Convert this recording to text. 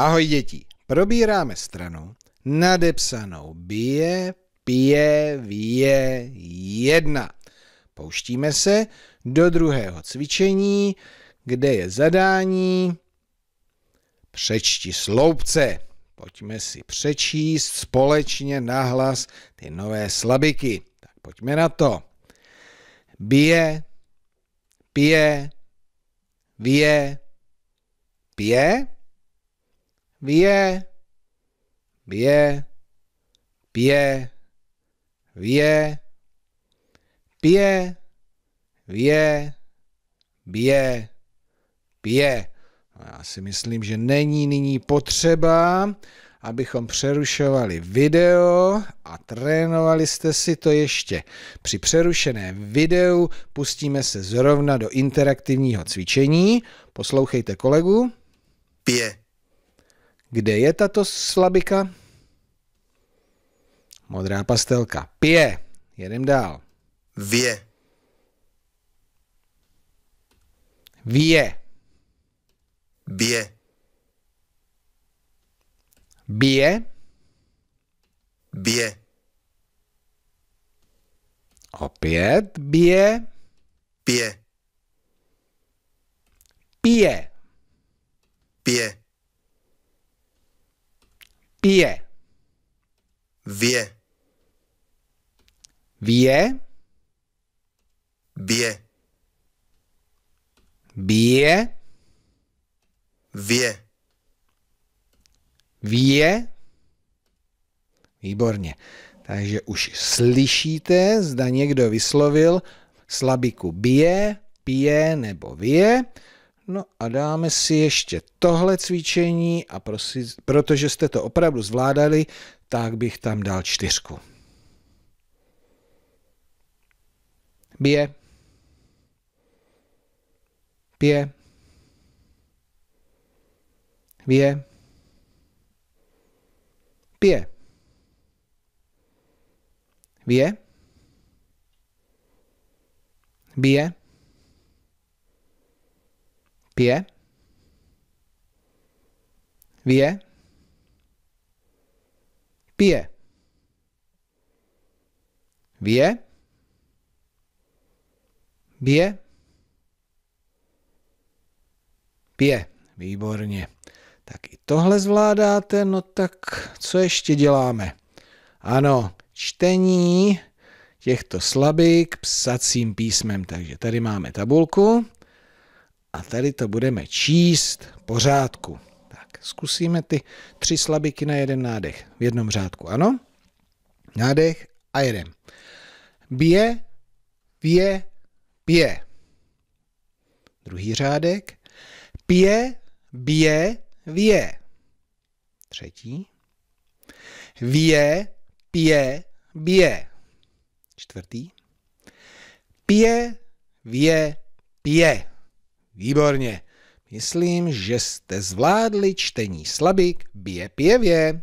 Ahoj děti, probíráme stranu nadepsanou bije, pije, vije, jedna. Pouštíme se do druhého cvičení, kde je zadání přečti sloupce. Pojďme si přečíst společně nahlas ty nové slabiky. Tak pojďme na to. Bije, pije, vije, pije. Vie. Vie. Pie. Vie. Pie. Vie. bě, Pie. No, já si myslím, že není nyní potřeba, abychom přerušovali video a trénovali jste si to ještě. Při přerušeném videu pustíme se zrovna do interaktivního cvičení. Poslouchejte kolegu. Pie. Kde je tato slabika? Modrá pastelka. Pije. Jedem dál. Vě. Vě. Bě. Bě. Bě. Opět bije. Pije. Pije. Pije. Pije. Vie. Vie. Bije. Bije. Vie. Vie. Výborně. Takže už slyšíte, zda někdo vyslovil slabiku bije, pije nebo vie. No a dáme si ještě tohle cvičení a prosi, protože jste to opravdu zvládali, tak bych tam dal čtyřku. Bije. Pije. Bije. Pije. Bije. Bije pije, vie, pije, vie, bije, pije. Výborně. Tak i tohle zvládáte, no tak co ještě děláme? Ano, čtení těchto slabik psacím písmem. Takže tady máme tabulku. A tady to budeme číst pořádku. Tak, zkusíme ty tři slabiky na jeden nádech. V jednom řádku, ano? Nádech a jeden. Bije, pě, pije. Druhý řádek. Pije, bije, vě. Třetí. Vě, pije, bije. Čtvrtý. Pije, vije, pije. Výborně. Myslím, že jste zvládli čtení slabik bije pěvě.